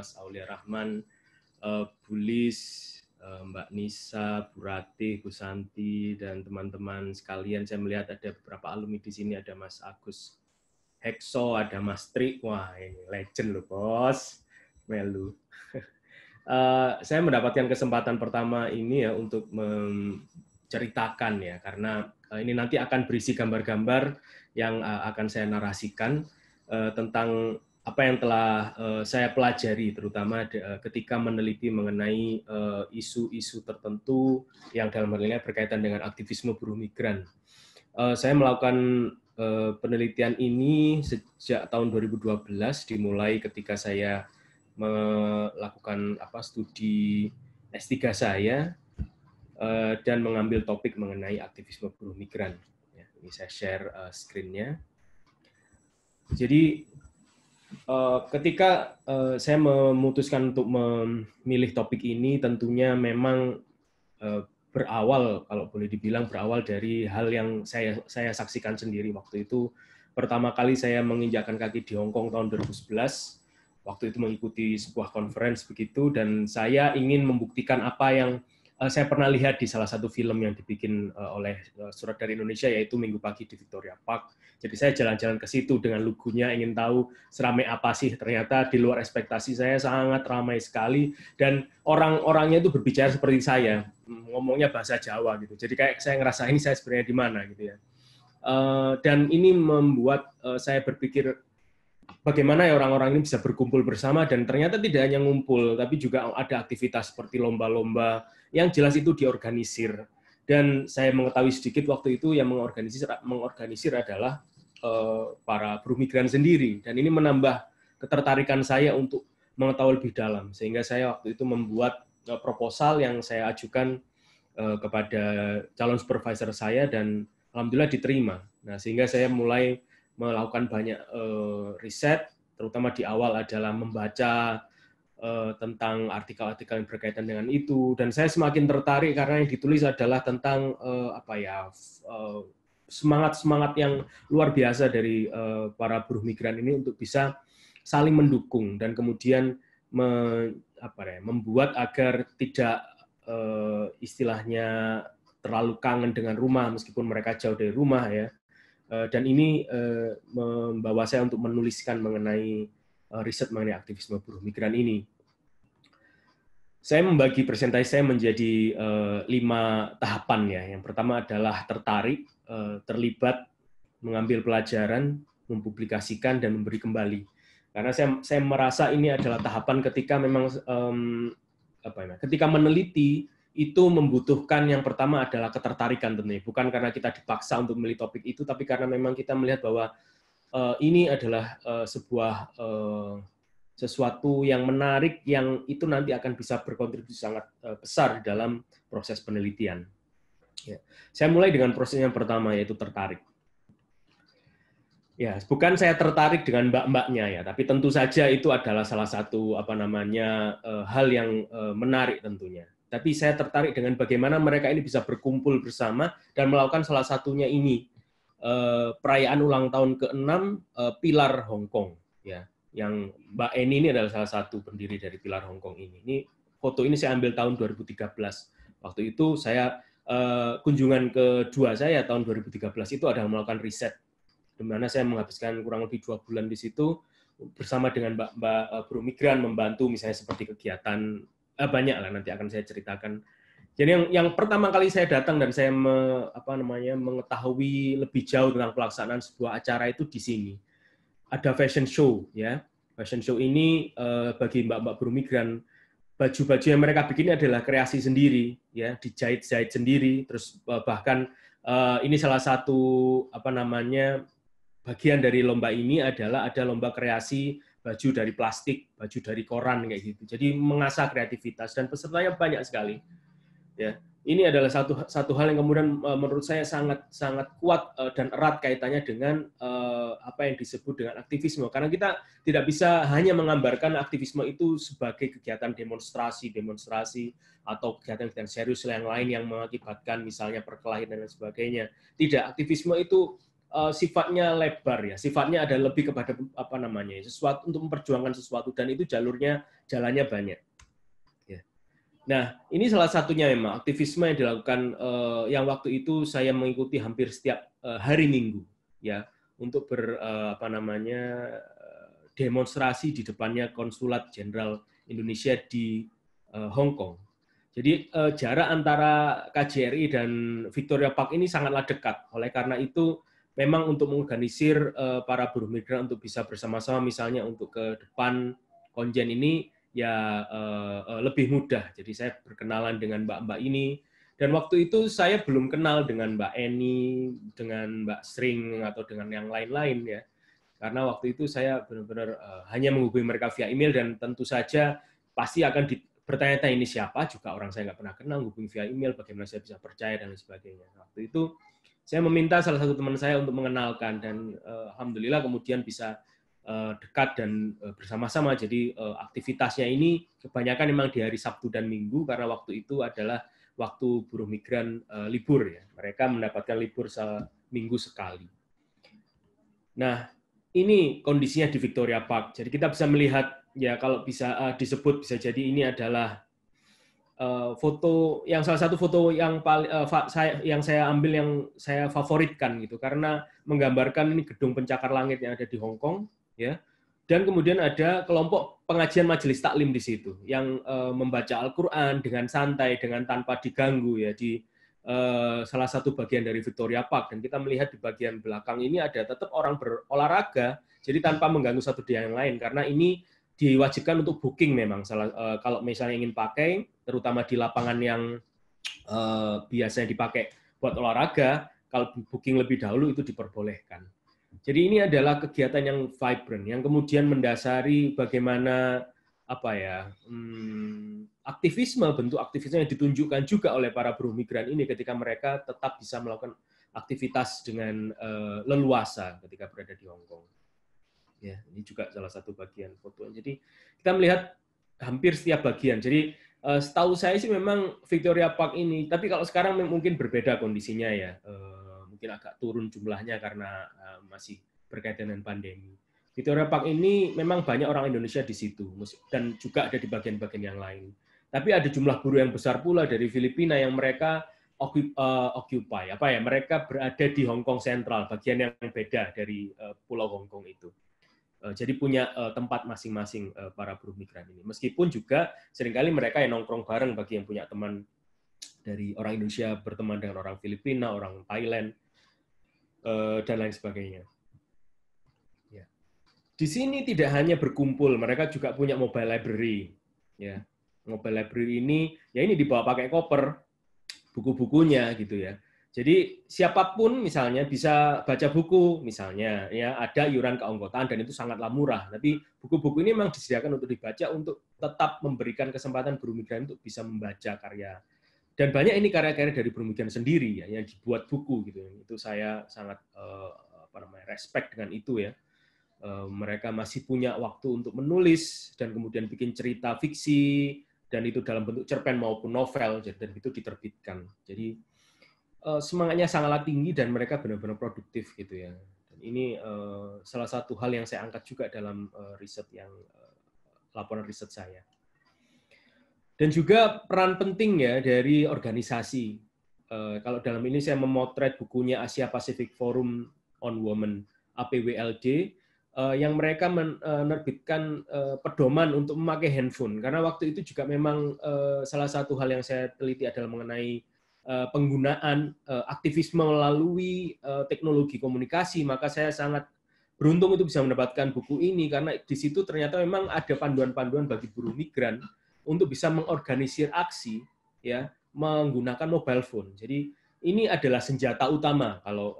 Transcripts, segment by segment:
Mas Aulia Rahman, uh, Bulis, uh, Mbak Nisa, Bu Ratih, Bu Santi, dan teman-teman sekalian. Saya melihat ada beberapa alumni di sini, ada Mas Agus Hekso, ada Mas Tri. Wah, ini legend loh, Bos. Melu. Uh, saya mendapatkan kesempatan pertama ini ya untuk menceritakan ya karena uh, ini nanti akan berisi gambar-gambar yang uh, akan saya narasikan uh, tentang apa yang telah eh, saya pelajari, terutama eh, ketika meneliti mengenai eh, isu-isu tertentu yang dalam hal ini berkaitan dengan aktivisme buruh migran. saya melakukan penelitian ini sejak tahun 2012, dimulai ketika saya melakukan apa studi S3 saya dan mengambil topik mengenai aktivisme buruh migran. Ya, ini saya share uh, screen-nya. Jadi Eh, ketika uh, saya memutuskan untuk memilih topik ini, tentunya memang uh, berawal, kalau boleh dibilang berawal dari hal yang saya saya saksikan sendiri waktu itu. Pertama kali saya menginjakan kaki di Hong Kong tahun 2011, waktu itu mengikuti sebuah conference begitu, dan saya ingin membuktikan apa yang Eh, saya pernah lihat di salah satu film yang dibikin uh, oleh uh, surat dari Indonesia yaitu Minggu Pagi di Victoria Park. Jadi saya jalan-jalan ke situ dengan lugunya ingin tahu seramai apa sih. Ternyata di luar ekspektasi saya sangat ramai sekali dan orang-orangnya itu berbicara seperti saya, ngomongnya bahasa Jawa gitu. Jadi kayak saya ngerasa ini saya sebenarnya di mana gitu ya. Uh, dan ini membuat uh, saya berpikir bagaimana ya orang-orang ini bisa berkumpul bersama dan ternyata tidak hanya ngumpul, tapi juga ada aktivitas seperti lomba-lomba yang jelas itu diorganisir. Dan saya mengetahui sedikit waktu itu yang mengorganisir, mengorganisir adalah eh, para buruh migran sendiri. Dan ini menambah ketertarikan saya untuk mengetahui lebih dalam. Sehingga saya waktu itu membuat eh, proposal yang saya ajukan eh, kepada calon supervisor saya dan alhamdulillah diterima. Nah, sehingga saya mulai melakukan banyak uh, riset, terutama di awal adalah membaca uh, tentang artikel-artikel yang berkaitan dengan itu. Dan saya semakin tertarik karena yang ditulis adalah tentang uh, apa ya semangat semangat-semangat yang luar biasa dari uh, para buruh migran ini untuk bisa saling mendukung dan kemudian me, apa ya, membuat agar tidak uh, istilahnya terlalu kangen dengan rumah meskipun mereka jauh dari rumah ya Eh, dan ini eh, membawa saya untuk menuliskan mengenai eh, riset mengenai aktivisme buruh migran ini. Saya membagi persentase saya menjadi lima tahapan ya. Yang pertama adalah tertarik, terlibat, mengambil pelajaran, mempublikasikan dan memberi kembali. Karena saya saya merasa ini adalah tahapan ketika memang um, apa ya, ketika meneliti itu membutuhkan yang pertama adalah ketertarikan tentunya. Bukan karena kita dipaksa untuk memilih topik itu, tapi karena memang kita melihat bahwa uh, ini adalah uh, sebuah uh, sesuatu yang menarik yang itu nanti akan bisa berkontribusi sangat uh, besar dalam proses penelitian. Ya. Saya mulai dengan proses yang pertama yaitu tertarik. Ya, bukan saya tertarik dengan mbak-mbaknya ya, tapi tentu saja itu adalah salah satu apa namanya uh, hal yang uh, menarik tentunya. Tapi saya tertarik dengan bagaimana mereka ini bisa berkumpul bersama dan melakukan salah satunya ini eh, perayaan ulang tahun ke-6 eh, Pilar Hong Kong ya. Yang Mbak Eni ini adalah salah satu pendiri dari Pilar Hong Kong ini. Ini foto ini saya ambil tahun 2013. Waktu itu saya eh, kunjungan kedua saya tahun 2013 itu adalah melakukan riset di mana saya menghabiskan kurang lebih dua bulan di situ bersama dengan mbak-mbak buru migran membantu misalnya seperti kegiatan Eh, banyak lah nanti akan saya ceritakan. Jadi yang yang pertama kali saya datang dan saya me, apa namanya mengetahui lebih jauh tentang pelaksanaan sebuah acara itu di sini. Ada fashion show ya. Fashion show ini eh, bagi mbak-mbak bermigran baju-baju yang mereka bikin adalah kreasi sendiri ya, dijahit-jahit sendiri terus eh, bahkan eh, ini salah satu apa namanya bagian dari lomba ini adalah ada lomba kreasi baju dari plastik, baju dari koran kayak gitu. Jadi mengasah kreativitas dan pesertanya banyak sekali. Ya, ini adalah satu satu hal yang kemudian eh, menurut saya sangat sangat kuat eh, dan erat kaitannya dengan eh, apa yang disebut dengan aktivisme karena kita tidak bisa hanya menggambarkan aktivisme itu sebagai kegiatan demonstrasi demonstrasi atau kegiatan-kegiatan serius yang lain yang mengakibatkan misalnya perkelahian dan sebagainya tidak aktivisme itu uh, sifatnya lebar ya, sifatnya ada lebih kepada apa namanya sesuatu untuk memperjuangkan sesuatu dan itu jalurnya jalannya banyak. Ya. Nah ini salah satunya memang aktivisme yang dilakukan uh, yang waktu itu saya mengikuti hampir setiap uh, hari Minggu ya untuk ber uh, apa namanya demonstrasi di depannya konsulat jenderal Indonesia di uh, Hong Kong. Jadi uh, jarak antara KJRI dan Victoria Park ini sangatlah dekat. Oleh karena itu memang untuk mengorganisir uh, para buruh migran untuk bisa bersama-sama misalnya untuk ke depan konjen ini ya uh, uh, lebih mudah. Jadi saya berkenalan dengan mbak-mbak ini dan waktu itu saya belum kenal dengan mbak Eni, dengan mbak Sring atau dengan yang lain-lain ya. Karena waktu itu saya benar-benar uh, hanya menghubungi mereka via email dan tentu saja pasti akan di, bertanya-tanya ini siapa juga orang saya nggak pernah kenal, hubungi via email, bagaimana saya bisa percaya dan sebagainya. Waktu itu saya meminta salah satu teman saya untuk mengenalkan dan uh, alhamdulillah kemudian bisa uh, dekat dan uh, bersama-sama. Jadi uh, aktivitasnya ini kebanyakan memang di hari Sabtu dan Minggu karena waktu itu adalah waktu buruh migran uh, libur ya. Mereka mendapatkan libur seminggu sekali. Nah, ini kondisinya di Victoria Park. Jadi kita bisa melihat ya kalau bisa uh, disebut bisa jadi ini adalah Eh, foto yang salah satu foto yang paling uh, eh, saya yang saya ambil yang saya favoritkan gitu karena menggambarkan ini gedung pencakar langit yang ada di Hong Kong ya dan kemudian ada kelompok pengajian majelis taklim di situ yang uh, membaca Al-Qur'an dengan santai dengan tanpa diganggu ya di uh, salah satu bagian dari Victoria Park dan kita melihat di bagian belakang ini ada tetap orang berolahraga jadi tanpa mengganggu satu dia yang lain karena ini diwajibkan untuk booking memang salah uh, kalau misalnya ingin pakai terutama di lapangan yang uh, biasanya dipakai buat olahraga kalau booking lebih dahulu itu diperbolehkan. Jadi ini adalah kegiatan yang vibrant yang kemudian mendasari bagaimana apa ya hmm, aktivisme bentuk aktivisme yang ditunjukkan juga oleh para buruh migran ini ketika mereka tetap bisa melakukan aktivitas dengan uh, leluasa ketika berada di Hong Kong. Ya, ini juga salah satu bagian foto. Jadi kita melihat hampir setiap bagian. Jadi eh, setahu saya sih memang Victoria Park ini, tapi kalau sekarang mungkin berbeda kondisinya ya, eh, mungkin agak turun jumlahnya karena eh, masih berkaitan dengan pandemi. Victoria Park ini memang banyak orang Indonesia di situ dan juga ada di bagian-bagian yang lain. Tapi ada jumlah buruh yang besar pula dari Filipina yang mereka occupy apa ya mereka berada di Hong Kong Central, bagian yang beda dari pulau Hong Kong itu Eh, jadi punya eh, tempat masing-masing eh, para buruh migran ini. Meskipun juga seringkali mereka yang nongkrong bareng bagi yang punya teman dari orang Indonesia berteman dengan orang Filipina, orang Thailand, dan lain sebagainya. Ya. Di sini tidak hanya berkumpul, mereka juga punya mobile library. Ya. Mobile library ini, ya ini dibawa pakai koper, buku-bukunya gitu ya. Jadi siapapun misalnya bisa baca buku misalnya ya ada iuran keanggotaan dan itu sangatlah murah. Tapi buku-buku ini memang disediakan untuk dibaca untuk tetap memberikan kesempatan buruh migran untuk bisa membaca karya. Dan banyak ini karya-karya dari buruh migran sendiri ya yang dibuat buku gitu. Itu saya sangat eh, apa namanya respect dengan itu ya. Eh, mereka masih punya waktu untuk menulis dan kemudian bikin cerita fiksi dan itu dalam bentuk cerpen maupun novel dan itu diterbitkan. Jadi Eh, semangatnya sangatlah tinggi dan mereka benar-benar produktif gitu ya. Dan ini eh, salah satu hal yang saya angkat juga dalam eh, riset yang laporan riset saya. Dan juga peran penting ya dari organisasi. kalau dalam ini saya memotret bukunya Asia Pacific Forum on Women APWLD yang mereka menerbitkan pedoman untuk memakai handphone karena waktu itu juga memang salah satu hal yang saya teliti adalah mengenai Eh, penggunaan eh, aktivisme melalui eh, teknologi komunikasi, maka saya sangat beruntung itu bisa mendapatkan buku ini karena di situ ternyata memang ada panduan-panduan bagi buruh migran untuk bisa mengorganisir aksi ya menggunakan mobile phone. Jadi ini adalah senjata utama kalau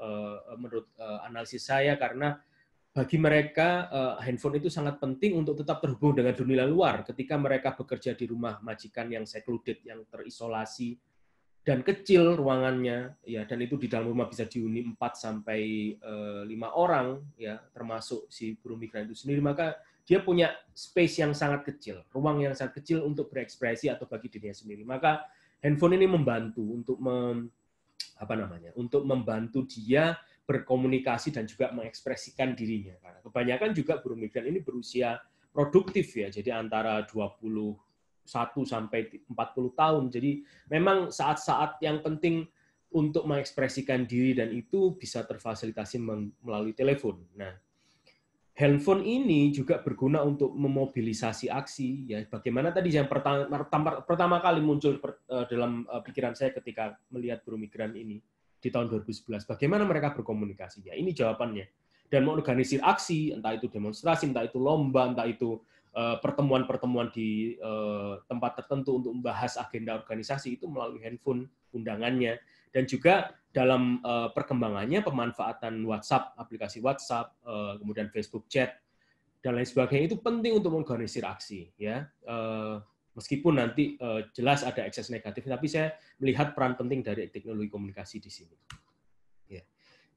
menurut analisis saya karena bagi mereka handphone itu sangat penting untuk tetap terhubung dengan dunia luar ketika mereka bekerja di rumah majikan yang secluded, yang terisolasi, dan kecil ruangannya ya dan itu di dalam rumah bisa dihuni 4 sampai eh, lima orang ya termasuk si buruh migran itu sendiri maka dia punya space yang sangat kecil, ruang yang sangat kecil untuk berekspresi atau bagi dirinya sendiri. Maka handphone ini membantu untuk mem, apa namanya? untuk membantu dia berkomunikasi dan juga mengekspresikan dirinya. Karena kebanyakan juga buruh migran ini berusia produktif ya. Jadi antara 20 1 sampai 40 tahun. Jadi memang saat-saat yang penting untuk mengekspresikan diri dan itu bisa terfasilitasi melalui telepon. Nah, handphone ini juga berguna untuk memobilisasi aksi ya. Bagaimana tadi yang pertama, pertama kali muncul eh, dalam eh, pikiran saya ketika melihat buruh migran ini di tahun 2011. Bagaimana mereka berkomunikasi? Ya, ini jawabannya. Dan mengorganisir aksi, entah itu demonstrasi, entah itu lomba, entah itu Eh, pertemuan-pertemuan di eh, tempat tertentu untuk membahas agenda organisasi itu melalui handphone undangannya dan juga dalam eh, perkembangannya pemanfaatan WhatsApp, aplikasi WhatsApp, kemudian Facebook Chat dan lain sebagainya itu penting untuk mengorganisir aksi ya. Meskipun nanti jelas ada ekses negatif, tapi saya melihat peran penting dari teknologi komunikasi di sini. Ya.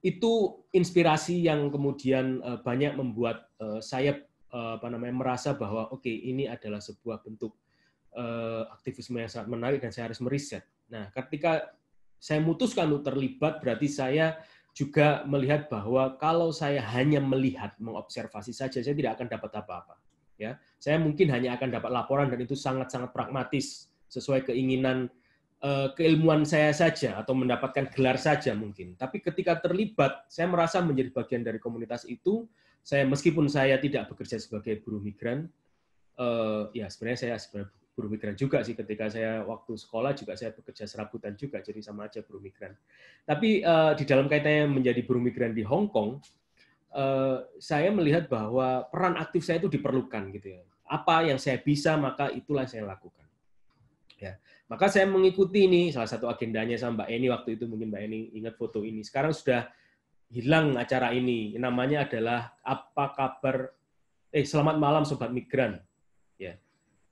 Itu inspirasi yang kemudian banyak membuat saya Eh, apa namanya merasa bahwa oke okay, ini adalah sebuah bentuk uh, aktivisme yang sangat menarik dan saya harus meriset. Nah, ketika saya memutuskan untuk terlibat berarti saya juga melihat bahwa kalau saya hanya melihat mengobservasi saja saya tidak akan dapat apa-apa. Ya, saya mungkin hanya akan dapat laporan dan itu sangat-sangat pragmatis sesuai keinginan eh, keilmuan saya saja atau mendapatkan gelar saja mungkin. Tapi ketika terlibat, saya merasa menjadi bagian dari komunitas itu saya meskipun saya tidak bekerja sebagai buruh migran, uh, ya sebenarnya saya sebenarnya buruh migran juga sih ketika saya waktu sekolah juga saya bekerja serabutan juga jadi sama aja buruh migran. Tapi uh, di dalam kaitannya menjadi buruh migran di Hong Kong, uh, saya melihat bahwa peran aktif saya itu diperlukan gitu ya. Apa yang saya bisa maka itulah saya lakukan. Ya. Maka saya mengikuti ini salah satu agendanya sama Mbak Eni waktu itu mungkin Mbak Eni ingat foto ini. Sekarang sudah hilang acara ini. Namanya adalah apa kabar? Eh selamat malam sobat migran. Ya,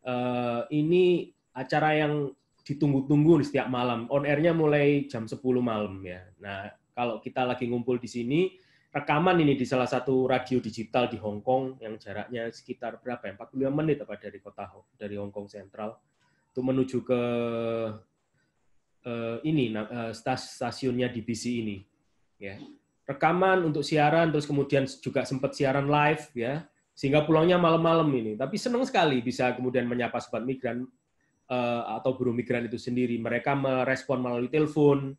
uh, ini acara yang ditunggu-tunggu setiap malam. On airnya mulai jam 10 malam ya. Nah kalau kita lagi ngumpul di sini rekaman ini di salah satu radio digital di Hong Kong yang jaraknya sekitar berapa ya? empat puluh lima menit apa dari kota dari Hong Kong Central untuk menuju ke uh, ini uh, stasiunnya di BC ini ya rekaman untuk siaran terus kemudian juga sempat siaran live ya sehingga pulangnya malam-malam ini tapi senang sekali bisa kemudian menyapa sobat migran eh, atau buruh migran itu sendiri mereka merespon melalui telepon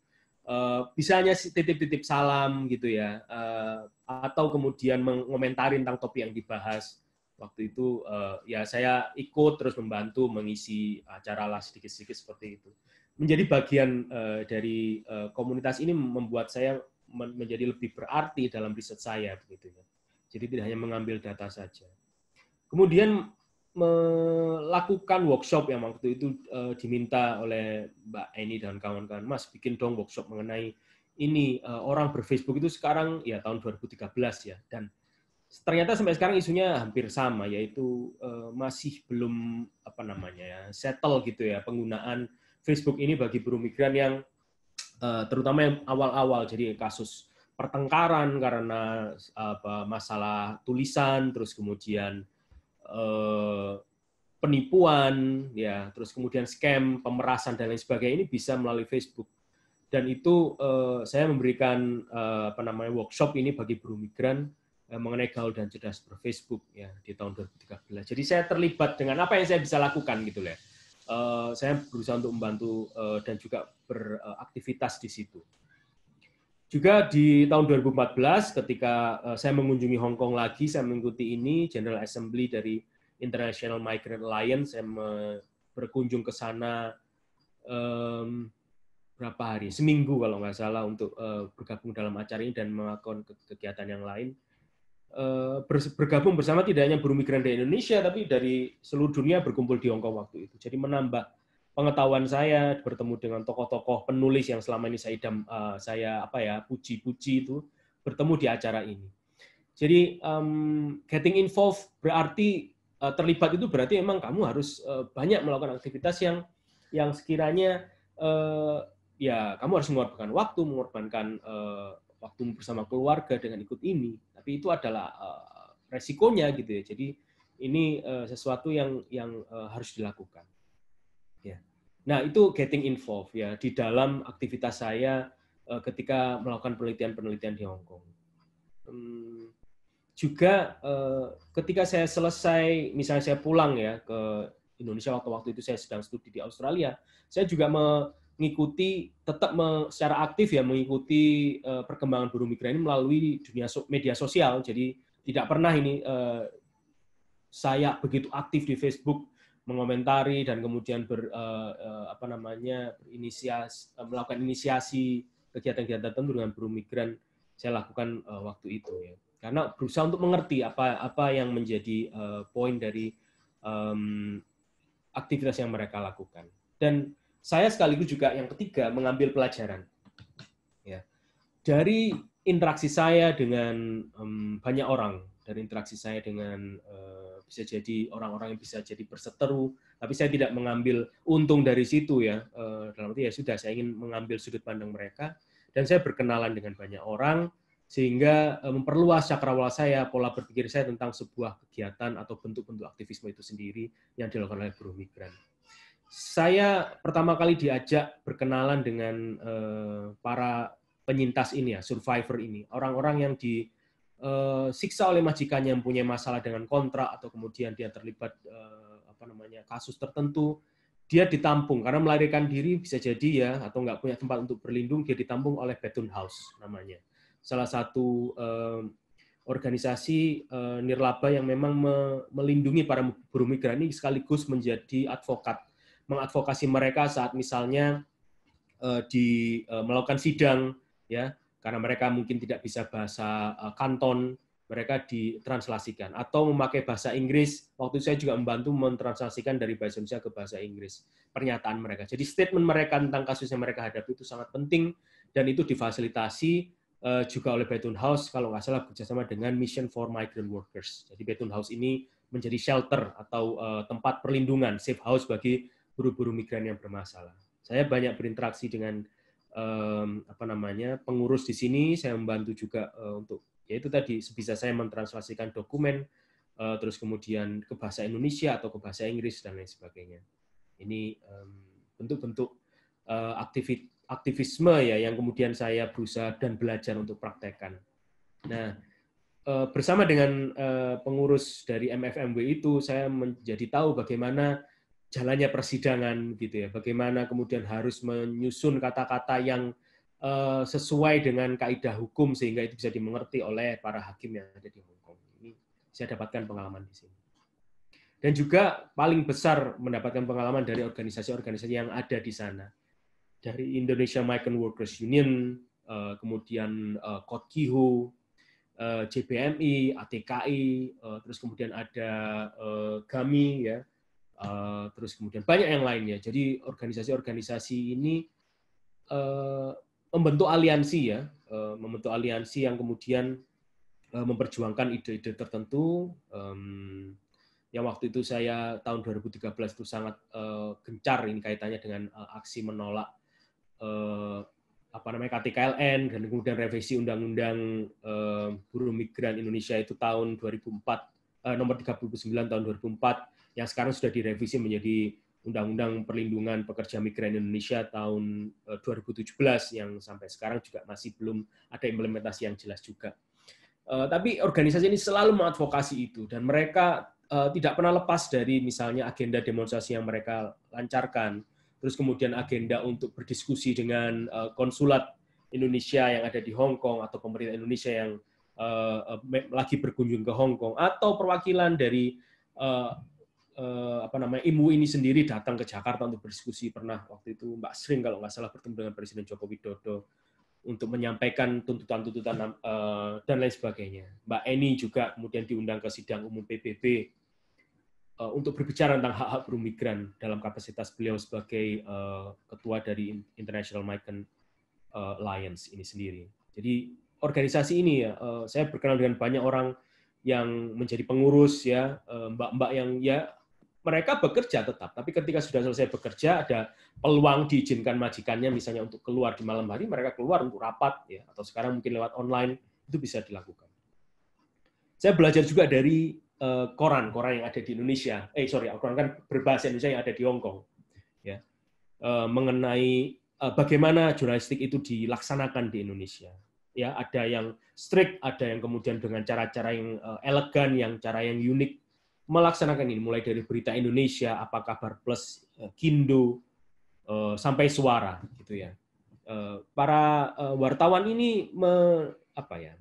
eh, bisanya titip-titip salam gitu ya eh, atau kemudian mengomentari tentang topik yang dibahas waktu itu ya saya ikut terus membantu mengisi acara lah sedikit-sedikit seperti itu menjadi bagian dari komunitas ini membuat saya menjadi lebih berarti dalam riset saya begitu ya. Jadi tidak hanya mengambil data saja. Kemudian melakukan workshop yang waktu itu e, diminta oleh Mbak Eni dan kawan-kawan, Mas bikin dong workshop mengenai ini orang eh, orang berFacebook itu sekarang ya tahun 2013 ya dan ternyata sampai sekarang isunya hampir sama yaitu e, masih belum apa namanya ya settle gitu ya penggunaan Facebook ini bagi buruh migran yang Eh, terutama yang awal-awal jadi kasus pertengkaran karena apa masalah tulisan terus kemudian eh, penipuan ya terus kemudian scam pemerasan dan lain sebagainya ini bisa melalui Facebook dan itu eh, saya memberikan eh, apa namanya workshop ini bagi buruh migran eh, mengenai gaul dan cerdas berfacebook ya di tahun 2013 jadi saya terlibat dengan apa yang saya bisa lakukan gitu ya Eh, saya berusaha untuk membantu uh, dan juga beraktivitas di situ. Juga di tahun 2014 ketika uh, saya mengunjungi Hong Kong lagi, saya mengikuti ini General Assembly dari International Migrant Alliance, saya berkunjung ke sana um, berapa hari, seminggu kalau nggak salah untuk uh, bergabung dalam acara ini dan melakukan kegiatan yang lain. Eh, bergabung bersama tidak hanya buruh migran dari Indonesia tapi dari seluruh dunia berkumpul di Hongkong waktu itu. Jadi menambah pengetahuan saya bertemu dengan tokoh-tokoh penulis yang selama ini saya idam, eh, saya apa ya puji-puji itu bertemu di acara ini. Jadi um, getting involved berarti uh, terlibat itu berarti emang kamu harus uh, banyak melakukan aktivitas yang yang sekiranya uh, ya kamu harus mengorbankan waktu, mengorbankan uh, waktu bersama keluarga dengan ikut ini, tapi itu adalah uh, resikonya gitu ya. Jadi ini uh, sesuatu yang yang uh, harus dilakukan. Ya. Nah itu getting involved ya di dalam aktivitas saya uh, ketika melakukan penelitian-penelitian di Hong Kong. Hmm, juga uh, ketika saya selesai, misalnya saya pulang ya ke Indonesia waktu waktu itu saya sedang studi di Australia, saya juga me mengikuti tetap secara aktif ya mengikuti eh, perkembangan buruh migran ini melalui dunia media sosial. Jadi tidak pernah ini eh, saya begitu aktif di Facebook mengomentari dan kemudian ber eh, apa namanya berinisiasi melakukan inisiasi kegiatan-kegiatan tertentu dengan buruh migran saya lakukan waktu itu ya. Karena berusaha untuk mengerti apa apa yang menjadi poin dari aktivitas yang mereka lakukan. Dan saya sekaligus juga yang ketiga mengambil pelajaran ya dari interaksi saya dengan um, banyak orang dari interaksi saya dengan uh, bisa jadi orang-orang yang bisa jadi berseteru tapi saya tidak mengambil untung dari situ ya uh, dalam arti ya sudah saya ingin mengambil sudut pandang mereka dan saya berkenalan dengan banyak orang sehingga eh, memperluas cakrawala saya pola berpikir saya tentang sebuah kegiatan atau bentuk-bentuk aktivisme itu sendiri yang dilakukan oleh buruh migran saya pertama kali diajak berkenalan dengan eh, para penyintas ini ya, survivor ini, orang-orang yang disiksa eh, oleh majikannya yang punya masalah dengan kontrak atau kemudian dia terlibat eh, apa namanya kasus tertentu, dia ditampung karena melarikan diri bisa jadi ya atau nggak punya tempat untuk berlindung, dia ditampung oleh Betun House namanya, salah satu organisasi nirlaba yang memang melindungi para buruh migran ini sekaligus menjadi advokat mengadvokasi mereka saat misalnya uh, di uh, melakukan sidang ya karena mereka mungkin tidak bisa bahasa uh, Kanton mereka ditranslasikan atau memakai bahasa Inggris. Waktu saya juga membantu mentranslasikan dari bahasa Indonesia ke bahasa Inggris pernyataan mereka. Jadi statement mereka tentang kasus yang mereka hadapi itu sangat penting dan itu difasilitasi juga oleh Betun House kalau nggak salah bekerjasama dengan Mission for Migrant Workers. Jadi Betun House ini menjadi shelter atau tempat perlindungan, safe house bagi buru-buru migran yang bermasalah. Saya banyak berinteraksi dengan um, apa namanya pengurus di sini. Saya membantu juga uh, untuk yaitu tadi sebisa saya mentranslasikan dokumen, uh, terus kemudian ke bahasa Indonesia atau ke bahasa Inggris dan lain sebagainya. Ini bentuk-bentuk uh, eh, aktivit, aktivisme ya yang kemudian saya berusaha dan belajar untuk praktekkan. Nah, bersama dengan pengurus dari MFMW itu saya menjadi tahu bagaimana jalannya persidangan gitu ya. Bagaimana kemudian harus menyusun kata-kata yang eh, sesuai dengan kaidah hukum sehingga itu bisa dimengerti oleh para hakim yang ada di Hong Kong. Ini saya dapatkan pengalaman di sini. Dan juga paling besar mendapatkan pengalaman dari organisasi-organisasi yang ada di sana. Dari Indonesia Migrant Workers Union, eh, kemudian uh, eh, Kotkihu, JBMI, ATKI, terus kemudian ada GAMI ya, Eh, terus kemudian banyak yang lainnya. Jadi organisasi-organisasi ini eh, membentuk aliansi ya, eh, membentuk aliansi yang kemudian memperjuangkan ide-ide tertentu. Um, yang waktu itu saya tahun 2013 itu sangat gencar ini kaitannya dengan aksi menolak apa namanya KTKLN dan kemudian revisi undang-undang uh, buruh migran Indonesia itu tahun 2004 uh, nomor 39 tahun 2004 yang sekarang sudah direvisi menjadi Undang-Undang Perlindungan Pekerja Migran Indonesia tahun 2017 eh, yang sampai sekarang juga masih belum ada implementasi yang jelas juga. Eh, tapi organisasi ini selalu mengadvokasi itu dan mereka eh, tidak pernah lepas dari misalnya agenda demonstrasi yang mereka lancarkan, terus kemudian agenda untuk berdiskusi dengan konsulat Indonesia yang ada di Hong Kong atau pemerintah Indonesia yang lagi berkunjung ke Hong Kong atau perwakilan dari eh, apa namanya IMU ini sendiri datang ke Jakarta untuk berdiskusi pernah waktu itu Mbak Sering kalau nggak salah bertemu dengan Presiden Joko Widodo untuk menyampaikan tuntutan-tuntutan eh, dan lain sebagainya. Mbak Eni juga kemudian diundang ke sidang umum PBB eh, untuk berbicara tentang hak-hak buruh migran dalam kapasitas beliau sebagai uh, ketua dari International Migrant eh, Alliance ini sendiri. Jadi organisasi ini ya, saya berkenal dengan banyak orang yang menjadi pengurus ya, mbak-mbak yang ya mereka bekerja tetap, tapi ketika sudah selesai bekerja ada peluang diizinkan majikannya misalnya untuk keluar di malam hari, mereka keluar untuk rapat ya atau sekarang mungkin lewat online itu bisa dilakukan. Saya belajar juga dari koran-koran eh, yang ada di Indonesia. Eh sorry, koran kan berbahasa Indonesia yang ada di Hongkong, Ya. Eh, mengenai uh, bagaimana jurnalistik itu dilaksanakan di Indonesia. Ya, ada yang strict, ada yang kemudian dengan cara-cara yang elegan, yang cara yang unik melaksanakan ini mulai dari berita Indonesia apa kabar plus eh, Kindo eh, sampai suara gitu ya eh, para wartawan ini me, apa ya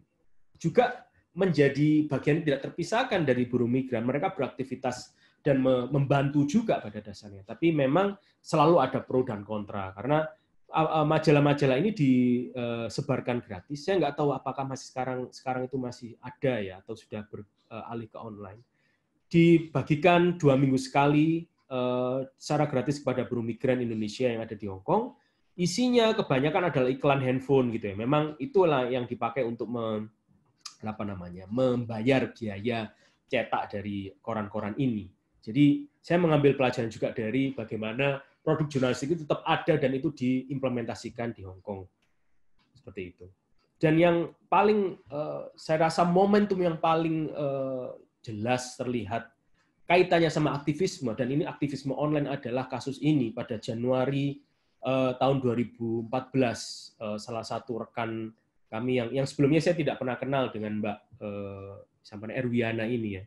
juga menjadi bagian tidak terpisahkan dari buruh migran mereka beraktivitas dan membantu juga pada dasarnya tapi memang selalu ada pro dan kontra karena majalah-majalah ini disebarkan gratis. Saya nggak tahu apakah masih sekarang sekarang itu masih ada ya atau sudah beralih ke online dibagikan dua minggu sekali eh, secara gratis kepada buruh migran Indonesia yang ada di Hong Kong. Isinya kebanyakan adalah iklan handphone gitu ya. Memang itulah yang dipakai untuk mem, apa namanya membayar biaya cetak dari koran-koran ini. Jadi saya mengambil pelajaran juga dari bagaimana produk jurnalistik itu tetap ada dan itu diimplementasikan di Hong Kong. Seperti itu. Dan yang paling eh, saya rasa momentum yang paling eh, jelas terlihat kaitannya sama aktivisme dan ini aktivisme online adalah kasus ini pada Januari eh, tahun 2014 eh, salah satu rekan kami yang yang sebelumnya saya tidak pernah kenal dengan Mbak eh, sampai Erwiana ini ya.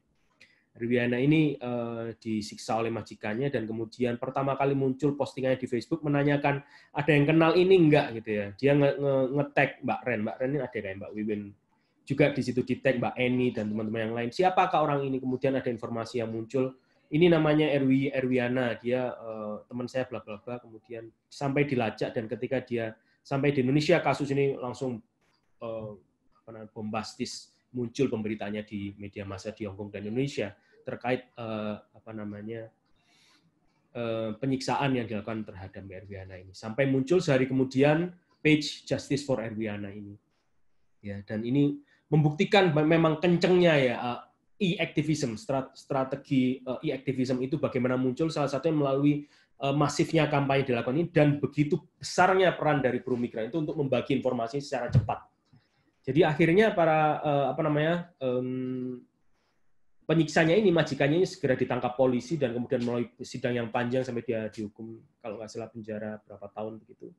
Erwiana ini uh, disiksa oleh majikannya dan kemudian pertama kali muncul postingannya di Facebook menanyakan ada yang kenal ini enggak gitu ya. Dia ngetek nge, nge Mbak Ren, Mbak Ren ini ada kayak Mbak Wiwin juga di situ di tag Mbak Eni dan teman-teman yang lain. Siapakah orang ini? Kemudian ada informasi yang muncul. Ini namanya Erwi Erwiana, dia uh, teman saya bla bla bla. Kemudian sampai dilacak dan ketika dia sampai di Indonesia kasus ini langsung uh, bombastis muncul pemberitanya di media massa di Hongkong dan Indonesia terkait uh, apa namanya uh, penyiksaan yang dilakukan terhadap Mbak Erwiana ini. Sampai muncul sehari kemudian page Justice for Erwiana ini ya dan ini membuktikan memang kencengnya ya eh, e-activism, strategi eh, e-activism itu bagaimana muncul salah satunya melalui eh, masifnya kampanye dilakukan ini dan begitu besarnya peran dari buruh migran itu untuk membagi informasi secara cepat. Jadi akhirnya para apa namanya penyiksanya ini majikannya ini segera ditangkap polisi dan kemudian melalui sidang yang panjang sampai dia dihukum kalau nggak salah penjara berapa tahun begitu.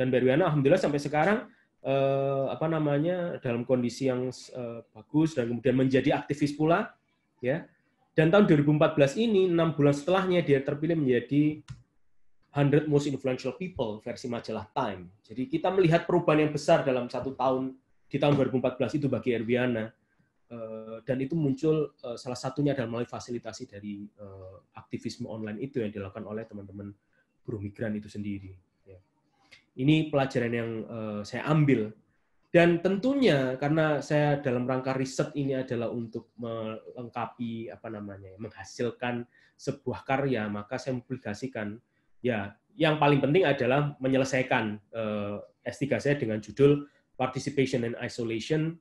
Dan Berwiana alhamdulillah sampai sekarang eh, apa namanya dalam kondisi yang eh, bagus dan kemudian menjadi aktivis pula ya dan tahun 2014 ini enam bulan setelahnya dia terpilih menjadi 100 most influential people versi majalah Time jadi kita melihat perubahan yang besar dalam satu tahun di tahun 2014 itu bagi Erwiana eh, dan itu muncul eh, salah satunya adalah melalui fasilitasi dari eh, aktivisme online itu yang dilakukan oleh teman-teman buruh migran itu sendiri. Ini pelajaran yang uh, saya ambil. Dan tentunya karena saya dalam rangka riset ini adalah untuk melengkapi apa namanya, menghasilkan sebuah karya, maka saya publikasikan. Ya, yang paling penting adalah menyelesaikan uh, eh, S3 saya dengan judul Participation and Isolation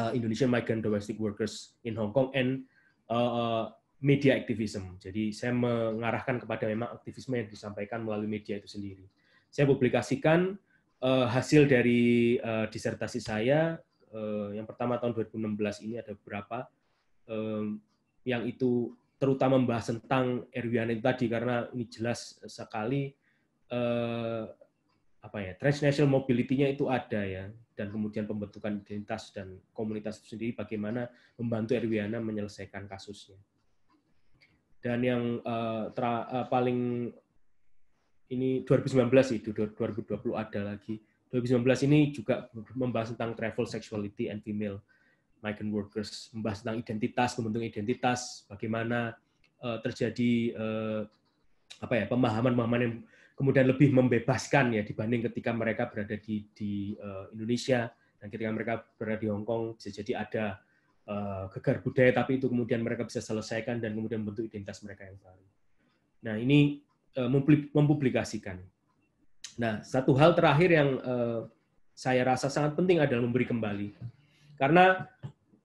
uh, Indonesian Migrant Domestic Workers in Hong Kong and uh, media activism. Jadi saya mengarahkan kepada memang aktivisme yang disampaikan melalui media itu sendiri saya publikasikan eh, hasil dari eh, disertasi saya eh, yang pertama tahun 2016 ini ada beberapa yang itu terutama membahas tentang itu tadi karena ini jelas sekali apa ya transnational mobility-nya itu ada ya dan kemudian pembentukan identitas dan komunitas itu sendiri bagaimana membantu Erwiana menyelesaikan kasusnya. Dan yang uh, tra, uh, paling ini 2019 itu 2020 ada lagi 2019 ini juga membahas tentang travel sexuality and female migrant workers membahas tentang identitas membentuk identitas bagaimana uh, terjadi uh, apa ya pemahaman-pemahaman yang kemudian lebih membebaskan ya dibanding ketika mereka berada di di uh, Indonesia dan ketika mereka berada di Hong Kong bisa jadi ada uh, gegar budaya tapi itu kemudian mereka bisa selesaikan dan kemudian membentuk identitas mereka yang baru. Nah ini Eh, mempublikasikan. Nah, satu hal terakhir yang eh, saya rasa sangat penting adalah memberi kembali. Karena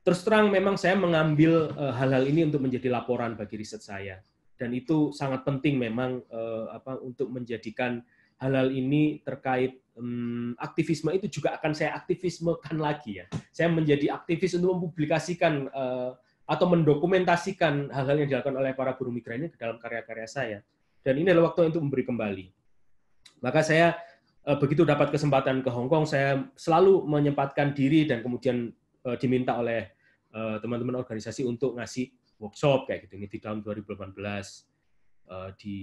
terus terang memang saya mengambil eh, hal-hal ini untuk menjadi laporan bagi riset saya. Dan itu sangat penting memang apa untuk menjadikan hal-hal ini terkait mm, aktivisme itu juga akan saya aktivismekan lagi ya. Saya menjadi aktivis untuk mempublikasikan atau mendokumentasikan hal-hal yang dilakukan oleh para buruh migran ini ke dalam karya-karya saya dan ini adalah waktu untuk memberi kembali. Maka saya eh, begitu dapat kesempatan ke Hong Kong, saya selalu menyempatkan diri dan kemudian eh, diminta oleh eh, teman-teman organisasi untuk ngasih workshop kayak gitu ini di tahun 2018 di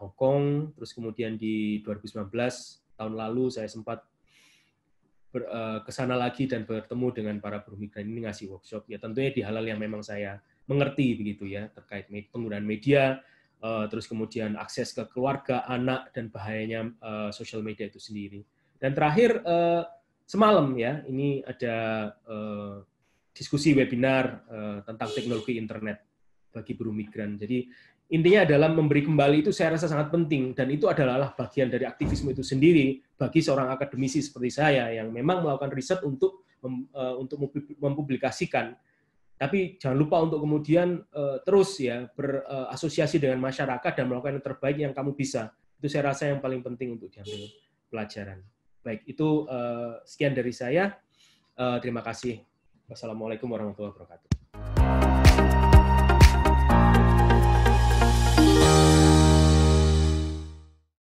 Hong Kong, terus kemudian di 2019 tahun lalu saya sempat ke sana lagi dan bertemu dengan para buruh migran ini ngasih workshop ya tentunya di halal yang memang saya mengerti begitu ya terkait penggunaan media Eh, terus kemudian akses ke keluarga, anak, dan bahayanya uh, social media itu sendiri. Dan terakhir, eh, semalam ya, ini ada diskusi webinar tentang teknologi internet bagi buruh migran. Jadi intinya adalah memberi kembali itu saya rasa sangat penting, dan itu adalah bagian dari aktivisme itu sendiri bagi seorang akademisi seperti saya yang memang melakukan riset untuk untuk mempublikasikan tapi jangan lupa untuk kemudian uh, terus ya berasosiasi eh, uh, dengan masyarakat dan melakukan yang terbaik yang kamu bisa. Itu saya rasa yang paling penting untuk diambil pelajaran. Baik, itu uh, sekian dari saya. Uh, terima kasih. Wassalamualaikum warahmatullahi wabarakatuh.